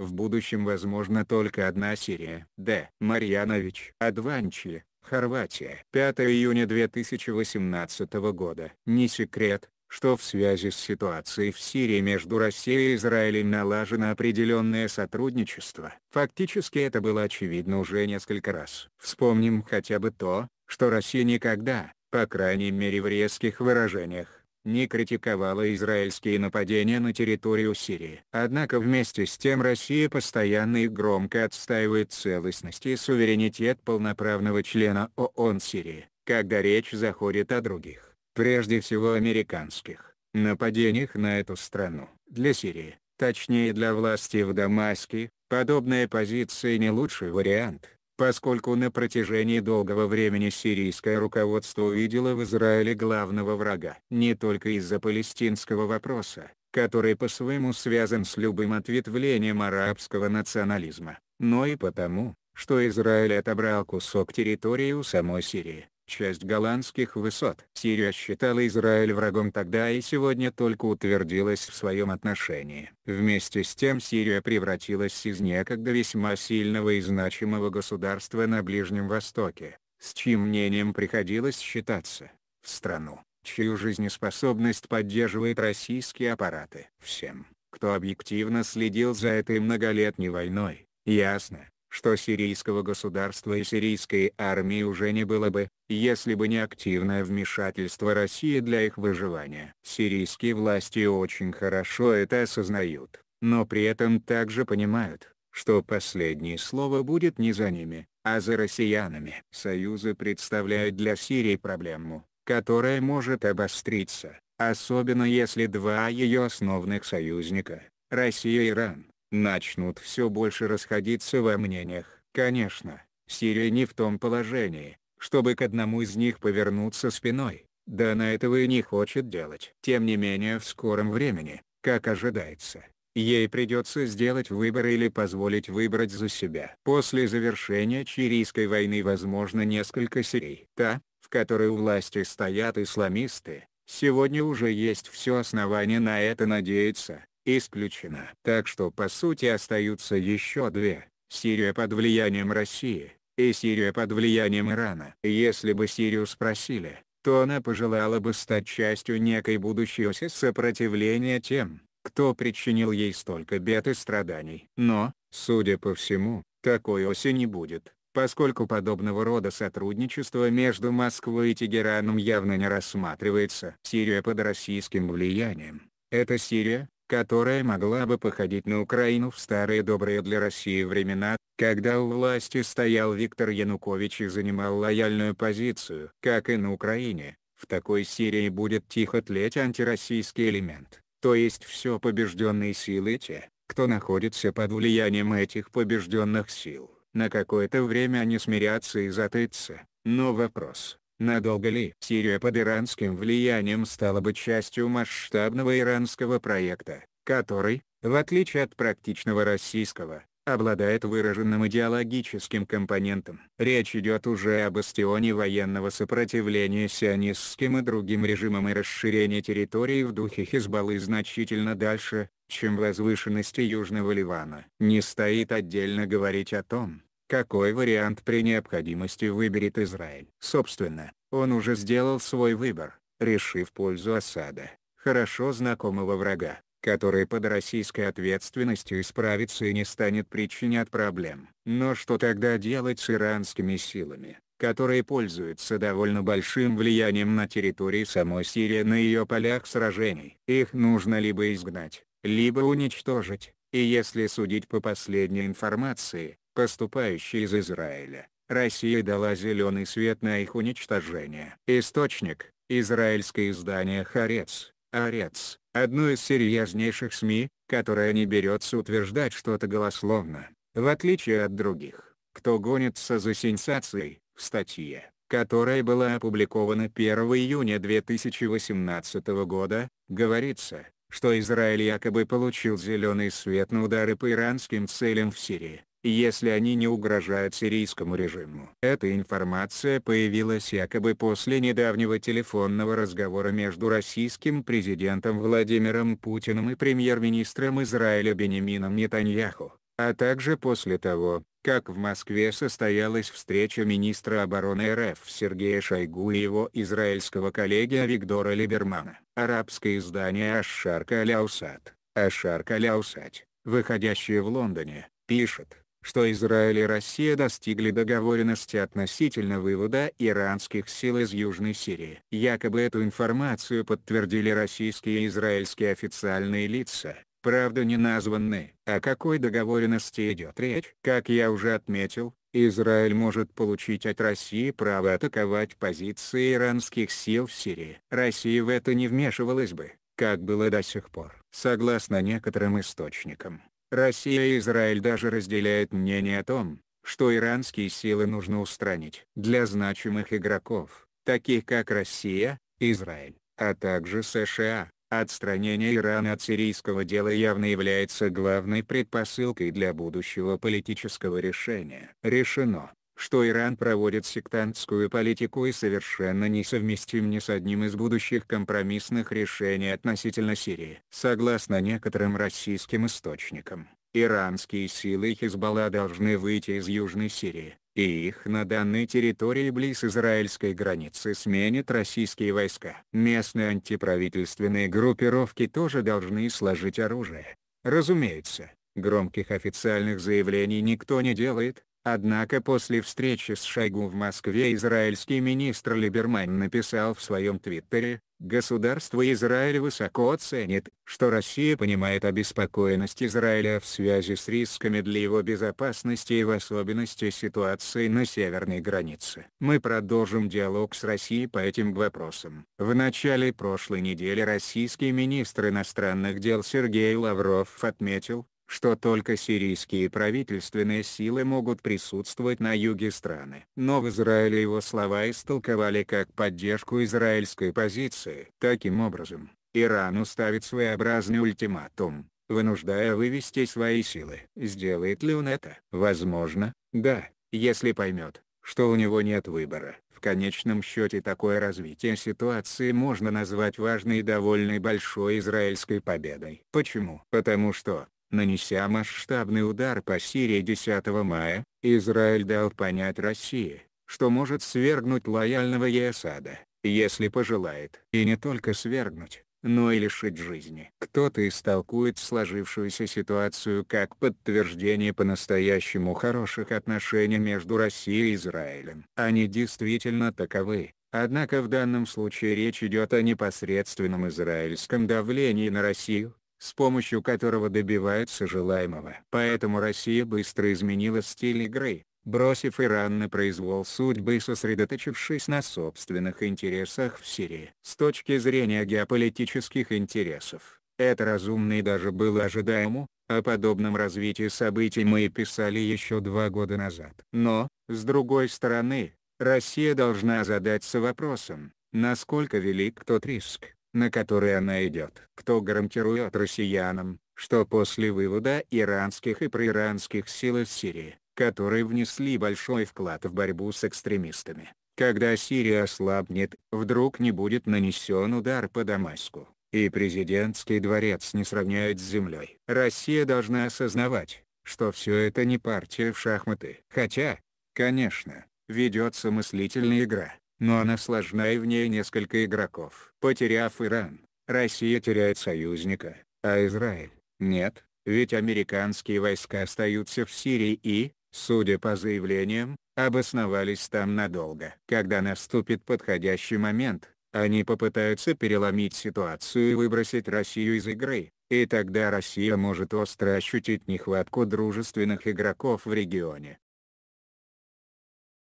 В будущем возможно только одна серия. Д. Марьянович. Адванчи, Хорватия. 5 июня 2018 года. Не секрет, что в связи с ситуацией в Сирии между Россией и Израилем налажено определенное сотрудничество. Фактически это было очевидно уже несколько раз. Вспомним хотя бы то, что Россия никогда, по крайней мере в резких выражениях, не критиковала израильские нападения на территорию Сирии. Однако вместе с тем Россия постоянно и громко отстаивает целостность и суверенитет полноправного члена ООН Сирии, когда речь заходит о других, прежде всего американских, нападениях на эту страну. Для Сирии, точнее для власти в Дамаске, подобная позиция не лучший вариант поскольку на протяжении долгого времени сирийское руководство увидело в Израиле главного врага. Не только из-за палестинского вопроса, который по-своему связан с любым ответвлением арабского национализма, но и потому, что Израиль отобрал кусок территории у самой Сирии часть голландских высот. Сирия считала Израиль врагом тогда и сегодня только утвердилась в своем отношении. Вместе с тем Сирия превратилась из некогда весьма сильного и значимого государства на Ближнем Востоке, с чьим мнением приходилось считаться, в страну, чью жизнеспособность поддерживает российские аппараты. Всем, кто объективно следил за этой многолетней войной, ясно, что сирийского государства и сирийской армии уже не было бы, если бы не активное вмешательство России для их выживания. Сирийские власти очень хорошо это осознают, но при этом также понимают, что последнее слово будет не за ними, а за россиянами. Союзы представляют для Сирии проблему, которая может обостриться, особенно если два ее основных союзника, Россия и Иран, начнут все больше расходиться во мнениях. Конечно, Сирия не в том положении, чтобы к одному из них повернуться спиной, да она этого и не хочет делать. Тем не менее в скором времени, как ожидается, ей придется сделать выбор или позволить выбрать за себя. После завершения Чирийской войны возможно несколько Сирий. Та, в которой у власти стоят исламисты, сегодня уже есть все основания на это надеяться исключена. Так что по сути остаются еще две, Сирия под влиянием России, и Сирия под влиянием Ирана. Если бы Сирию спросили, то она пожелала бы стать частью некой будущей оси сопротивления тем, кто причинил ей столько бед и страданий. Но, судя по всему, такой оси не будет, поскольку подобного рода сотрудничество между Москвой и Тегераном явно не рассматривается. Сирия под российским влиянием. Это Сирия, которая могла бы походить на Украину в старые добрые для России времена, когда у власти стоял Виктор Янукович и занимал лояльную позицию. Как и на Украине, в такой Сирии будет тихо тлеть антироссийский элемент, то есть все побежденные силы те, кто находится под влиянием этих побежденных сил. На какое-то время они смирятся и затыться, но вопрос, Надолго ли Сирия под иранским влиянием стала бы частью масштабного иранского проекта, который, в отличие от практичного российского, обладает выраженным идеологическим компонентом. Речь идет уже об бастионе военного сопротивления сионистским и другим режимам и расширении территории в духе Хизбаллы значительно дальше, чем возвышенности Южного Ливана. Не стоит отдельно говорить о том, какой вариант при необходимости выберет Израиль. Собственно, он уже сделал свой выбор, решив пользу осада, хорошо знакомого врага, который под российской ответственностью исправится и не станет причинять проблем. Но что тогда делать с иранскими силами? которые пользуются довольно большим влиянием на территории самой Сирии на ее полях сражений. Их нужно либо изгнать, либо уничтожить, и если судить по последней информации, поступающие из Израиля, Россия дала зеленый свет на их уничтожение. Источник – израильское издание «Харец», «Арец», одно из серьезнейших СМИ, которое не берется утверждать что-то голословно, в отличие от других, кто гонится за сенсацией, в статье, которая была опубликована 1 июня 2018 года, говорится, что Израиль якобы получил зеленый свет на удары по иранским целям в Сирии если они не угрожают сирийскому режиму. Эта информация появилась якобы после недавнего телефонного разговора между российским президентом Владимиром Путиным и премьер-министром Израиля Бенемином Нетаньяху, а также после того, как в Москве состоялась встреча министра обороны РФ Сергея Шойгу и его израильского коллеги Виктора Либермана. Арабское издание Ашшар Каляусат, Ашшар Каляусать, выходящее в Лондоне, пишет, что Израиль и Россия достигли договоренности относительно вывода иранских сил из Южной Сирии. Якобы эту информацию подтвердили российские и израильские официальные лица, правда не названы. О какой договоренности идет речь? Как я уже отметил, Израиль может получить от России право атаковать позиции иранских сил в Сирии. Россия в это не вмешивалась бы, как было до сих пор. Согласно некоторым источникам, Россия и Израиль даже разделяют мнение о том, что иранские силы нужно устранить. Для значимых игроков, таких как Россия, Израиль, а также США, отстранение Ирана от сирийского дела явно является главной предпосылкой для будущего политического решения. Решено, что Иран проводит сектантскую политику и совершенно несовместим ни с одним из будущих компромиссных решений относительно Сирии. Согласно некоторым российским источникам, иранские силы Хизбалла должны выйти из Южной Сирии, и их на данной территории близ израильской границы сменят российские войска. Местные антиправительственные группировки тоже должны сложить оружие. Разумеется, громких официальных заявлений никто не делает, Однако после встречи с Шойгу в Москве израильский министр Либерман написал в своем твиттере, «Государство Израиль высоко ценит, что Россия понимает обеспокоенность Израиля в связи с рисками для его безопасности и в особенности ситуации на северной границе. Мы продолжим диалог с Россией по этим вопросам». В начале прошлой недели российский министр иностранных дел Сергей Лавров отметил, что только сирийские правительственные силы могут присутствовать на юге страны. Но в Израиле его слова истолковали как поддержку израильской позиции. Таким образом, Иран уставит своеобразный ультиматум, вынуждая вывести свои силы. Сделает ли он это? Возможно, да, если поймет, что у него нет выбора. В конечном счете такое развитие ситуации можно назвать важной и довольно большой израильской победой. Почему? Потому что, Нанеся масштабный удар по Сирии 10 мая, Израиль дал понять России, что может свергнуть лояльного ей Асада, если пожелает. И не только свергнуть, но и лишить жизни. Кто-то истолкует сложившуюся ситуацию как подтверждение по-настоящему хороших отношений между Россией и Израилем. Они действительно таковы. Однако в данном случае речь идет о непосредственном израильском давлении на Россию, с помощью которого добиваются желаемого. Поэтому Россия быстро изменила стиль игры, бросив Иран на произвол судьбы и сосредоточившись на собственных интересах в Сирии. С точки зрения геополитических интересов, это разумно и даже было ожидаемо, о подобном развитии событий мы писали еще два года назад. Но, с другой стороны, Россия должна задаться вопросом, насколько велик тот риск, на который она идет. Кто гарантирует россиянам, что после вывода иранских и проиранских сил из Сирии, которые внесли большой вклад в борьбу с экстремистами, когда Сирия ослабнет, вдруг не будет нанесен удар по Дамаску, и президентский дворец не сравняют с землей. Россия должна осознавать, что все это не партия в шахматы. Хотя, конечно, ведется мыслительная игра, но она сложна и в ней несколько игроков. Потеряв Иран, Россия теряет союзника, а Израиль – нет, ведь американские войска остаются в Сирии и, судя по заявлениям, обосновались там надолго. Когда наступит подходящий момент, они попытаются переломить ситуацию и выбросить Россию из игры, и тогда Россия может остро ощутить нехватку дружественных игроков в регионе.